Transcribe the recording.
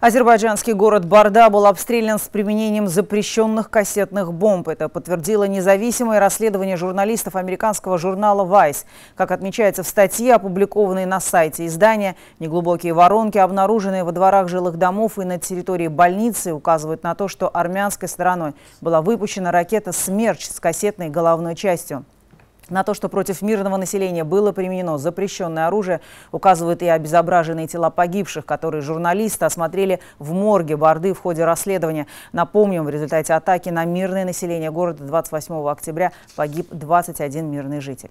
Азербайджанский город Барда был обстрелян с применением запрещенных кассетных бомб. Это подтвердило независимое расследование журналистов американского журнала Vice. Как отмечается в статье, опубликованной на сайте издания, неглубокие воронки, обнаруженные во дворах жилых домов и на территории больницы, указывают на то, что армянской стороной была выпущена ракета «Смерч» с кассетной головной частью. На то, что против мирного населения было применено запрещенное оружие, указывают и обезображенные тела погибших, которые журналисты осмотрели в морге Борды в ходе расследования. Напомним, в результате атаки на мирное население города 28 октября погиб 21 мирный житель.